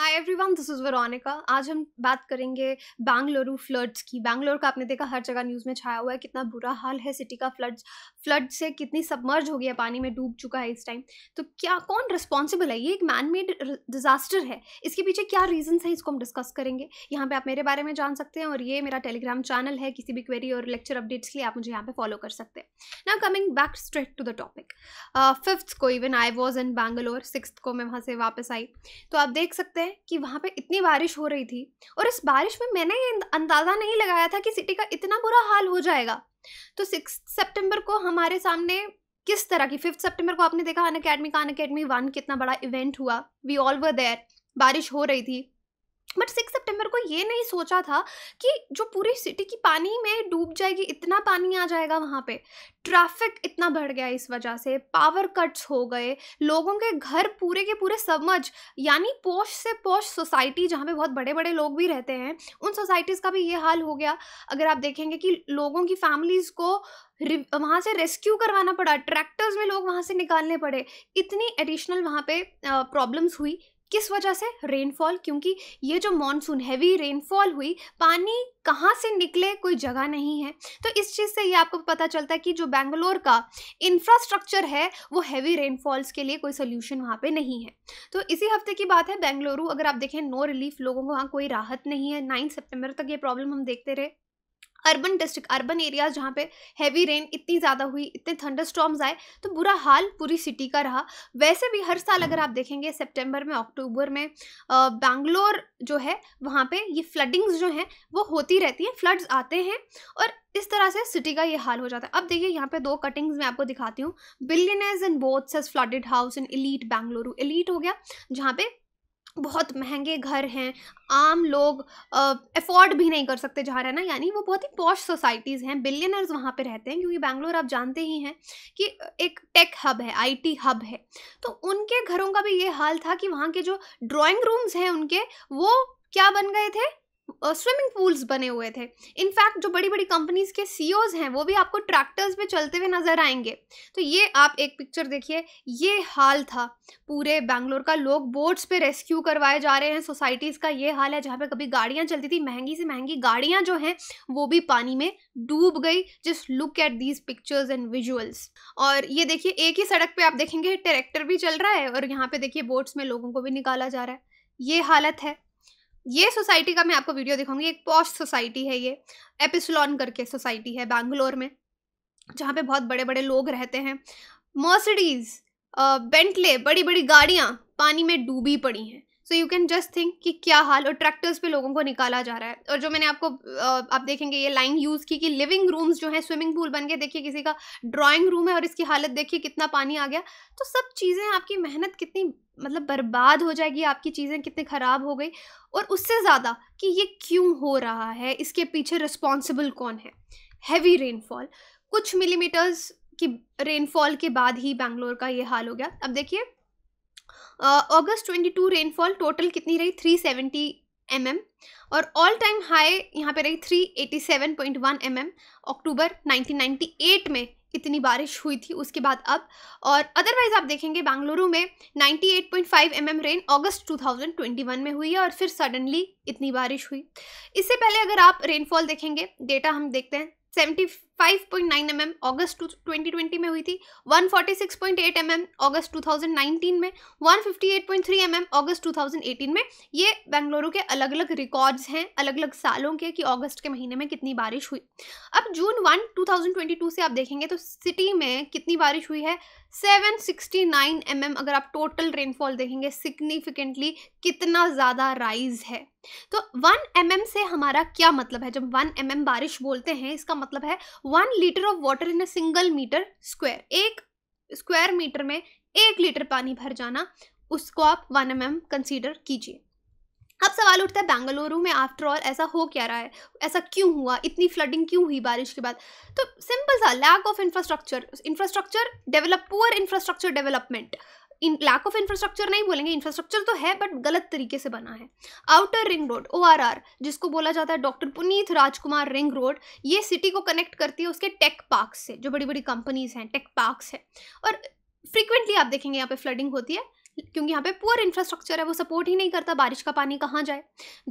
hi everyone this is Veronica आज हम बात करेंगे बैंगलुरु फ्लड्स की बैंगलोर का आपने देखा हर जगह न्यूज़ में छाया हुआ है कितना बुरा हाल है सिटी का फ्लड्स फ्लड से कितनी सबमर्ज हो गया पानी में डूब चुका है इस टाइम तो क्या कौन रिस्पॉन्सिबल है ये एक मैन मेड डिज़ास्टर है इसके पीछे क्या रीजनस हैं इसको हम डिस्कस करेंगे यहाँ पर आप मेरे बारे में जान सकते हैं और ये मेरा टेलीग्राम चैनल है किसी भी क्वेरी और लेक्चर अपडेट्स के लिए आप मुझे यहाँ पर फॉलो कर सकते हैं ना coming back straight to the topic fifth को even I was in Bangalore six को मैं वहाँ से वापस आई तो आप देख सकते हैं है कि वहाँ पे इतनी बारिश हो रही थी और इस बारिश में मैंने ये अंदाज़ा नहीं लगाया था कि सिटी का इतना बुरा हाल हो जाएगा तो सिक्स सेप्टेम्बर को हमारे सामने किस तरह की फिफ्थ सेप्टेम्बर को आपने देखा अन अकेडमी का अन अकेडमी वन कितना बड़ा इवेंट हुआ वी ऑल वर देयर बारिश हो रही थी बट सिक्स सितंबर को ये नहीं सोचा था कि जो पूरी सिटी की पानी में डूब जाएगी इतना पानी आ जाएगा वहाँ पे ट्रैफिक इतना बढ़ गया इस वजह से पावर कट्स हो गए लोगों के घर पूरे के पूरे समझ यानी पोश से पोश सोसाइटी जहाँ पे बहुत बड़े बड़े लोग भी रहते हैं उन सोसाइटीज़ का भी ये हाल हो गया अगर आप देखेंगे कि लोगों की फैमिलीज़ को वहाँ से रेस्क्यू करवाना पड़ा ट्रैक्टर्स में लोग वहाँ से निकालने पड़े इतनी एडिशनल वहाँ पे प्रॉब्लम्स हुई किस वजह से रेनफॉल क्योंकि ये जो मॉनसून हैवी रेनफॉल हुई पानी कहाँ से निकले कोई जगह नहीं है तो इस चीज़ से ये आपको पता चलता है कि जो बेंगलोर का इंफ्रास्ट्रक्चर है वो हैवी रेनफॉल्स के लिए कोई सोल्यूशन वहाँ पे नहीं है तो इसी हफ्ते की बात है बेंगलुरु अगर आप देखें नो रिलीफ लोगों को वहाँ कोई राहत नहीं है नाइन्थ सेप्टेम्बर तक ये प्रॉब्लम हम देखते रहे अर्बन डिस्ट्रिक्ट अर्बन एरियाज जहाँ पे हैवी रेन इतनी ज़्यादा हुई इतने थंडर स्टॉम्स आए तो बुरा हाल पूरी सिटी का रहा वैसे भी हर साल अगर आप देखेंगे सितंबर में अक्टूबर में बैंगलोर जो है वहाँ पे ये फ्लडिंग्स जो हैं वो होती रहती हैं फ्लड्स आते हैं और इस तरह से सिटी का ये हाल हो जाता है अब देखिए यहाँ पे दो कटिंग्स मैं आपको दिखाती हूँ billionaires in boats flooded house in elite Bengaluru elite हो गया जहाँ पे बहुत महंगे घर हैं आम लोग अफोर्ड भी नहीं कर सकते जहाँ रहना यानी वो बहुत ही पॉश सोसाइटीज़ हैं बिलियनर्स वहाँ पे रहते हैं क्योंकि बैंगलोर आप जानते ही हैं कि एक टेक हब है आईटी हब है तो उनके घरों का भी ये हाल था कि वहाँ के जो ड्राइंग रूम्स हैं उनके वो क्या बन गए थे स्विमिंग पूल्स बने हुए थे इनफैक्ट जो बड़ी बड़ी कंपनीज के सी e हैं वो भी आपको ट्रैक्टर्स पे चलते हुए नजर आएंगे तो ये आप एक पिक्चर देखिए ये हाल था पूरे बैंगलोर का लोग बोट्स पे रेस्क्यू करवाए जा रहे हैं सोसाइटीज़ का ये हाल है जहाँ पे कभी गाड़ियाँ चलती थी महंगी से महंगी गाड़ियाँ जो हैं वो भी पानी में डूब गई just look at these pictures and visuals और ये देखिए एक ही सड़क पर आप देखेंगे ट्रैक्टर भी चल रहा है और यहाँ पे देखिए बोट्स में लोगों को भी निकाला जा रहा है ये हालत है ये सोसाइटी का मैं आपको वीडियो दिखाऊंगी एक पॉस्ट सोसाइटी है ये एपिसलॉन करके सोसाइटी है बैंगलोर में जहाँ पे बहुत बड़े बड़े लोग रहते हैं मर्सिडीज़ बेंटले बड़ी बड़ी गाड़ियाँ पानी में डूबी पड़ी हैं so you can just think कि क्या हाल और ट्रैक्टर्स पे लोगों को निकाला जा रहा है और जो मैंने आपको आप देखेंगे ये लाइन यूज़ की कि लिविंग रूम्स जो है स्विमिंग पूल बन गए देखिए किसी का ड्राइंग रूम है और इसकी हालत देखिए कितना पानी आ गया तो सब चीज़ें आपकी मेहनत कितनी मतलब बर्बाद हो जाएगी आपकी चीज़ें कितनी ख़राब हो गई और उससे ज़्यादा कि ये क्यों हो रहा है इसके पीछे रिस्पॉन्सिबल कौन है हैवी रेनफॉल कुछ मिलीमीटर्स की रेनफॉल के बाद ही बैंगलोर का ये हाल हो गया अब देखिए अगस्त टू रेनफॉल टोटल कितनी रही थ्री सेवेंटी एम एम और ऑल टाइम हाई यहाँ पे रही three eighty seven point one M M October ninety eight में इतनी बारिश हुई थी उसके बाद अब और अदरवाइज आप देखेंगे बेंगलुरु में 98.5 एम एम रेन अगस्त 2021 में हुई है और फिर सडनली इतनी बारिश हुई इससे पहले अगर आप रेनफॉल देखेंगे डेटा हम देखते हैं सेवेंटी 5.9 mm अगस्त 2020 में हुई थी 146.8 mm अगस्त 2019 में 158.3 mm अगस्त 2018 में ये बेंगलुरु के अलग अलग रिकॉर्ड्स हैं अलग अलग सालों के कि अगस्त के महीने में कितनी बारिश हुई अब जून 1 2022 से आप देखेंगे तो सिटी में कितनी बारिश हुई है 769 mm अगर आप टोटल रेनफॉल देखेंगे सिग्निफिकेंटली कितना ज़्यादा राइज है तो 1 mm से हमारा क्या मतलब है जब 1 mm बारिश बोलते हैं इसका मतलब है one litre of water in a single metre square एक स्क्वायर मीटर में एक लीटर पानी भर जाना उसको आप वन एम एम कंसीडर कीजिए अब सवाल उठता है बेंगलुरु में आफ्टर ऑल ऐसा हो क्या रहा है ऐसा क्यों हुआ इतनी फ्लडिंग क्यों हुई बारिश के बाद तो सिंपल सा lack of infrastructure infrastructure develop poor infrastructure development in lack of infrastructure नहीं बोलेंगे इंफ्रास्ट्रक्चर तो है बट गलत तरीके से बना है आउटर रिंग रोड ओ जिसको बोला जाता है doctor Puneet Rajkumar ring road ये सिटी को कनेक्ट करती है उसके टेक पार्क से जो बड़ी बड़ी कंपनीज हैं टेक पार्क्स हैं और फ्रीक्वेंटली आप देखेंगे यहाँ पे फ्लडिंग होती है क्योंकि यहाँ पे पुअर इंफ्रास्ट्रक्चर है वो सपोर्ट ही नहीं करता बारिश का पानी कहाँ जाए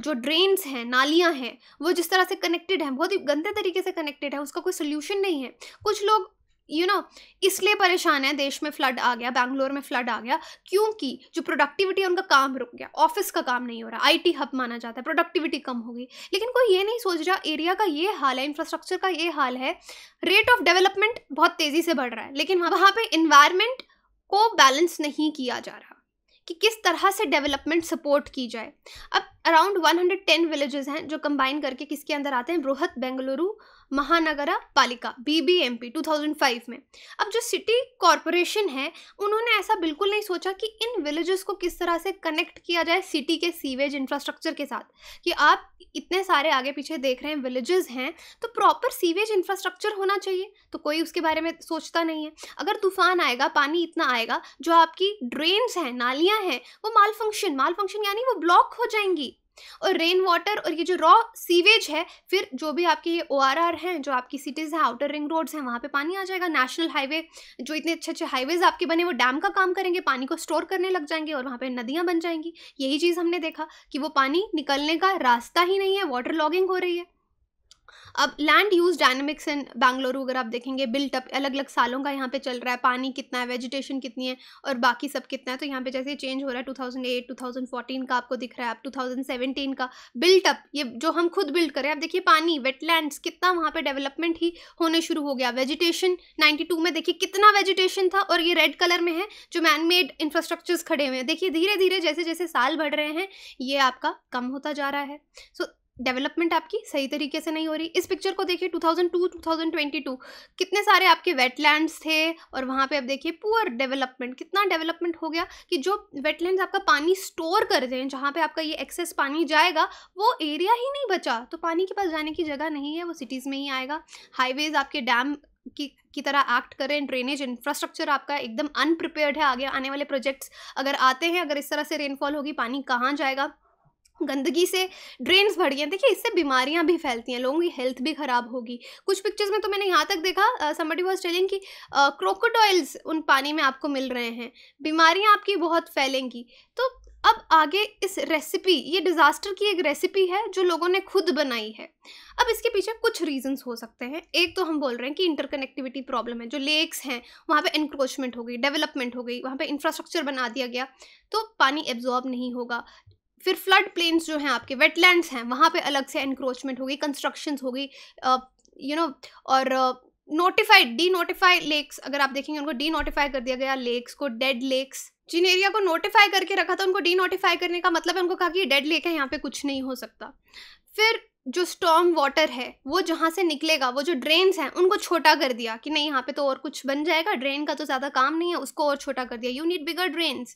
जो ड्रेन्स हैं नालियाँ हैं वो जिस तरह से कनेक्टेड हैं बहुत ही गंदे तरीके से कनेक्टेड है उसका कोई सोल्यूशन नहीं है कुछ लोग यू you नो know, इसलिए परेशान है देश में फ्लड आ गया बैंगलोर में फ्लड आ गया क्योंकि जो प्रोडक्टिविटी है उनका काम रुक गया ऑफिस का काम नहीं हो रहा आईटी हब माना जाता है प्रोडक्टिविटी कम हो गई लेकिन कोई ये नहीं सोच रहा एरिया का ये हाल है इंफ्रास्ट्रक्चर का ये हाल है रेट ऑफ डेवलपमेंट बहुत तेज़ी से बढ़ रहा है लेकिन वहाँ पर इन्वायरमेंट को बैलेंस नहीं किया जा रहा कि किस तरह से डेवलपमेंट सपोर्ट की जाए अब अराउंड 110 विलेजेस हैं जो कंबाइन करके किसके अंदर आते हैं बृहत Bengaluru Mahanagar Palika B B M P two thousand five में अब जो सिटी कॉरपोरेशन है उन्होंने ऐसा बिल्कुल नहीं सोचा कि इन विलेजेस को किस तरह से कनेक्ट किया जाए सिटी के सीवेज इंफ्रास्ट्रक्चर के साथ कि आप इतने सारे आगे पीछे देख रहे हैं विलेजेस हैं तो प्रॉपर सीवेज इंफ्रास्ट्रक्चर होना चाहिए तो कोई उसके बारे में सोचता नहीं है अगर तूफान आएगा पानी इतना आएगा जो आपकी ड्रेन्स हैं नालियाँ हैं वो माल फंक्शन माल फंक्शन यानी वो ब्लॉक हो जाएंगी और रेन वाटर और ये जो रॉ सीवेज है फिर जो भी आपके ये ओ हैं जो आपकी सिटीज़ हैं आउटर रिंग रोड्स हैं वहाँ पर पानी आ जाएगा नेशनल हाईवे जो इतने अच्छे अच्छे हाईवेज़ आपके बने वो डैम का काम करेंगे पानी को स्टोर करने लग जाएंगे और वहाँ पर नदियाँ बन जाएंगी यही चीज़ हमने देखा कि वो पानी निकलने का रास्ता ही नहीं है वाटर लॉगिंग हो रही है अब land use dynamics in Bengaluru अगर आप देखेंगे बिल्टअप अलग अलग सालों का यहाँ पे चल रहा है पानी कितना है वेजिटेशन कितनी है और बाकी सब कितना है तो यहाँ पे जैसे चेंज हो रहा है 2008 2014 का आपको दिख रहा है आप 2017 का अप ये जो हम खुद बिल्ड करें आप देखिए पानी वेटलैंड्स कितना वहाँ पर डेवलपमेंट ही होने शुरू हो गया वेजिटेशन नाइन्टी में देखिए कितना वेजिटेशन था और ये रेड कलर में है जो मैन मेड इंफ्रास्ट्रक्चर्स खड़े हुए हैं देखिए धीरे धीरे जैसे जैसे साल बढ़ रहे हैं ये आपका कम होता जा रहा है सो so, डेवलपमेंट आपकी सही तरीके से नहीं हो रही इस पिक्चर को देखिए 2002 2022 कितने सारे आपके वेटलैंड्स थे और वहाँ पे आप देखिए पुअर डेवलपमेंट कितना डेवलपमेंट हो गया कि जो वेटलैंड्स आपका पानी स्टोर कर हैं जहाँ पे आपका ये एक्सेस पानी जाएगा वो एरिया ही नहीं बचा तो पानी के पास जाने की जगह नहीं है वो सिटीज़ में ही आएगा हाईवेज़ आपके डैम की की तरह एक्ट करें ड्रेनेज इंफ्रास्ट्रक्चर आपका एकदम अनप्रिपेयर्ड है आगे आने वाले प्रोजेक्ट्स अगर आते हैं अगर इस तरह से रेनफॉल होगी पानी कहाँ जाएगा गंदगी से ड्रेन्स भर गए देखिए इससे बीमारियां भी फैलती हैं लोगों की हेल्थ भी ख़राब होगी कुछ पिक्चर्स में तो मैंने यहाँ तक देखा समी वॉज टेलिंग कि क्रोकोडाइल्स उन पानी में आपको मिल रहे हैं बीमारियां आपकी बहुत फैलेंगी तो अब आगे इस रेसिपी ये डिज़ास्टर की एक रेसिपी है जो लोगों ने खुद बनाई है अब इसके पीछे कुछ रीजंस हो सकते हैं एक तो हम बोल रहे हैं कि इंटरकनेक्टिविटी प्रॉब्लम है जो लेक्स हैं वहाँ पे इंक्रोचमेंट हो गई डेवलपमेंट हो गई वहाँ पे इंफ्रास्ट्रक्चर बना दिया गया तो पानी एब्जॉर्ब नहीं होगा फिर फ्लड प्लेन्स जो हैं आपके वेटलैंड्स हैं वहाँ पे अलग से एनक्रोचमेंट होगी कंस्ट्रक्शन होगी यू नो और नोटिफाइड डी नोटिफाई लेक्स अगर आप देखेंगे उनको डी नोटिफाई कर दिया गया लेक्स को डेड लेक्स जिन एरिया को नोटिफाई करके रखा था उनको डी नोटिफाई करने का मतलब है उनको कहा कि डेड लेक है यहाँ पे कुछ नहीं हो सकता फिर जो स्टॉम वाटर है वो जहाँ से निकलेगा वो जो ड्रेन्स हैं उनको छोटा कर दिया कि नहीं यहाँ पे तो और कुछ बन जाएगा ड्रेन का तो ज़्यादा काम नहीं है उसको और छोटा कर दिया यू नीड बिगर ड्रेन्स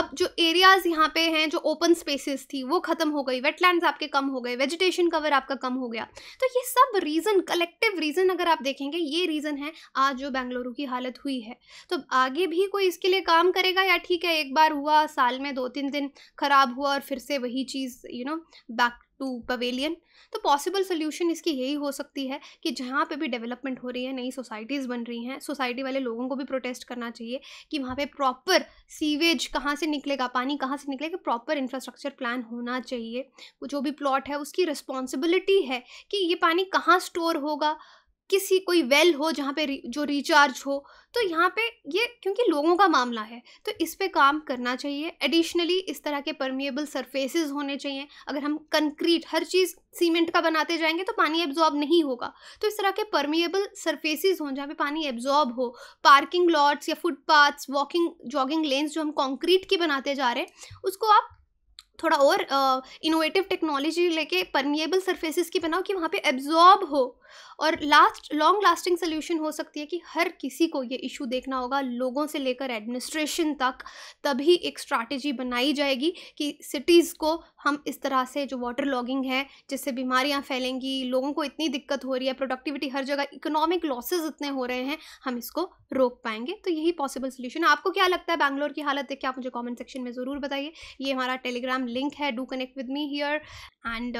अब जो एरियाज़ यहाँ पे हैं जो ओपन स्पेसेस थी वो ख़त्म हो गई वेटलैंड्स आपके कम हो गए वेजिटेशन कवर आपका कम हो गया तो ये सब रीज़न कलेक्टिव रीज़न अगर आप देखेंगे ये रीज़न है आज जो बेंगलुरु की हालत हुई है तो आगे भी कोई इसके लिए काम करेगा या ठीक है एक बार हुआ साल में दो तीन दिन खराब हुआ और फिर से वही चीज़ you know back to pavilion तो पॉसिबल सोल्यूशन इसकी यही हो सकती है कि जहाँ पे भी डेवलपमेंट हो रही है नई सोसाइटीज़ बन रही हैं सोसाइटी वाले लोगों को भी प्रोटेस्ट करना चाहिए कि वहाँ पे प्रॉपर सीवेज कहाँ से निकलेगा पानी कहाँ से निकलेगा प्रॉपर इंफ्रास्ट्रक्चर प्लान होना चाहिए जो भी प्लॉट है उसकी रिस्पॉन्सिबिलिटी है कि ये पानी कहाँ स्टोर होगा किसी कोई वेल हो जहाँ पे जो रिचार्ज हो तो यहाँ पे ये क्योंकि लोगों का मामला है तो इस पर काम करना चाहिए एडिशनली इस तरह के परमिएबल सरफेसेस होने चाहिए अगर हम कंक्रीट हर चीज़ सीमेंट का बनाते जाएंगे तो पानी एब्जॉर्ब नहीं होगा तो इस तरह के परमिएबल सरफेसेस हों जहाँ पे पानी एब्जॉर्ब हो पार्किंग लॉट्स या फुटपाथ्स वॉकिंग जॉगिंग लेन्स जो हम कॉन्क्रीट की बनाते जा रहे हैं उसको आप थोड़ा और इनोवेटिव टेक्नोलॉजी लेके परमिएबल सर्फेसिस की बनाओ कि वहाँ पे एब्जॉर्ब हो और लास्ट लॉन्ग लास्टिंग सोल्यूशन हो सकती है कि हर किसी को ये इशू देखना होगा लोगों से लेकर एडमिनिस्ट्रेशन तक तभी एक स्ट्रैटेजी बनाई जाएगी कि सिटीज़ को हम इस तरह से जो वाटर लॉगिंग है जिससे बीमारियाँ फैलेंगी लोगों को इतनी दिक्कत हो रही है प्रोडक्टिविटी हर जगह इकोनॉमिक लॉसेज इतने हो रहे हैं हम इसको रोक पाएंगे तो यही पॉसिबल सोल्यूशन है आपको क्या लगता है बैंगलोर की हालत देख के आप मुझे कॉमेंट सेक्शन में ज़रूर बताइए ये हमारा टेलीग्राम लिंक है do connect with me here and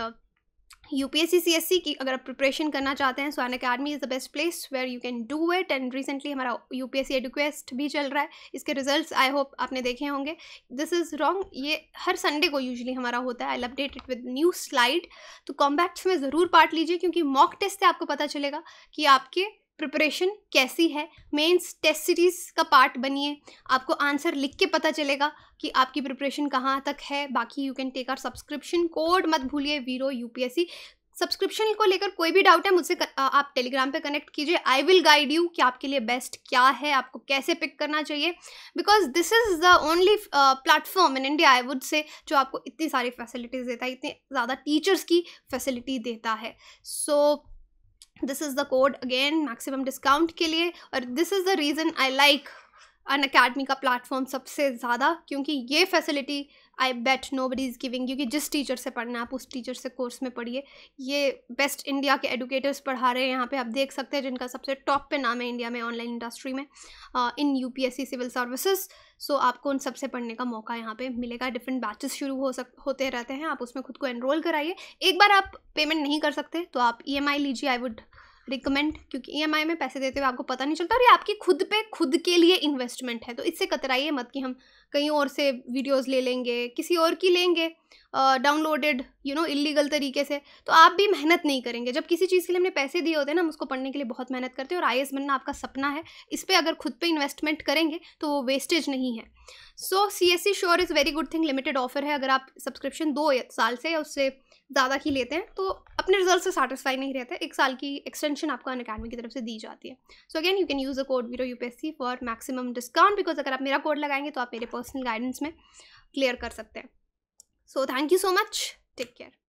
U S C की अगर आप प्रिपरेशन करना चाहते हैं Swan Academy is the best place where you can do it and recently हमारा U P S C Eduquest भी चल रहा है इसके रिजल्ट आई होप आपने देखे होंगे दिस इज़ रॉन्ग ये हर संडे को यूजली हमारा होता है I update it with new slide तो कॉम्बैक्ट्स में ज़रूर पार्ट लीजिए क्योंकि मॉक टेस्ट से आपको पता चलेगा कि आपके प्रिपरेशन कैसी है मेंस टेस्ट सीरीज़ का पार्ट बनिए आपको आंसर लिख के पता चलेगा कि आपकी प्रिपरेशन कहाँ तक है बाकी you can take our subscription code मत भूलिए वीरो यू सब्सक्रिप्शन को लेकर कोई भी डाउट है मुझसे आप टेलीग्राम पे कनेक्ट कीजिए आई विल गाइड यू कि आपके लिए बेस्ट क्या है आपको कैसे पिक करना चाहिए because this is the only platform in India I would say जो आपको इतनी सारी फैसिलिटीज़ देता है इतने ज़्यादा टीचर्स की फैसिलिटी देता है so so, this is the code again maximum discount के लिए और this is the reason I like Unacademy का प्लेटफॉर्म सबसे ज़्यादा क्योंकि ये facility I bet nobody is giving क्योंकि जिस टीचर से पढ़ना है आप उस टीचर से कोर्स में पढ़िए ये बेस्ट इंडिया के एडुकेटर्स पढ़ा रहे हैं यहाँ पे आप देख सकते हैं जिनका सबसे टॉप पे नाम है इंडिया में ऑनलाइन इंडस्ट्री में in U P S C civil services so आपको उन सबसे पढ़ने का मौका यहाँ पे मिलेगा डिफरेंट बैचेस शुरू हो सक होते रहते हैं आप उसमें खुद को एनरोल कराइए एक बार आप पेमेंट नहीं कर सकते तो आप ई एम आई लीजिए आई वुड रिकमेंड क्योंकि ई e में पैसे देते हुए आपको पता नहीं चलता और ये आपकी खुद पे खुद के लिए इन्वेस्टमेंट है तो इससे कतराइए मत कि हम कहीं और से वीडियोस ले लेंगे किसी और की लेंगे डाउनलोडेड यू नो इलीगल तरीके से तो आप भी मेहनत नहीं करेंगे जब किसी चीज़ के लिए हमने पैसे दिए होते हैं ना हम उसको पढ़ने के लिए बहुत मेहनत करते हैं और आई बनना आपका सपना है इस पर अगर खुद पे इन्वेस्टमेंट करेंगे तो वो वेस्टेज नहीं है so C S C sure is very good thing limited offer है अगर आप सब्सक्रिप्शन दो साल से या उससे ज़्यादा की लेते हैं तो अपने रिजल्ट से सेटिस्फाई नहीं रहते एक साल की एक्सटेंशन आपको अन अकेडमी की तरफ से दी जाती है so again you can use a code वीरो U P S C for maximum discount because अगर आप मेरा कोड लगाएंगे तो आप मेरे पर्स पर्सनल गाइडेंस में क्लियर कर सकते हैं so thank you so much take care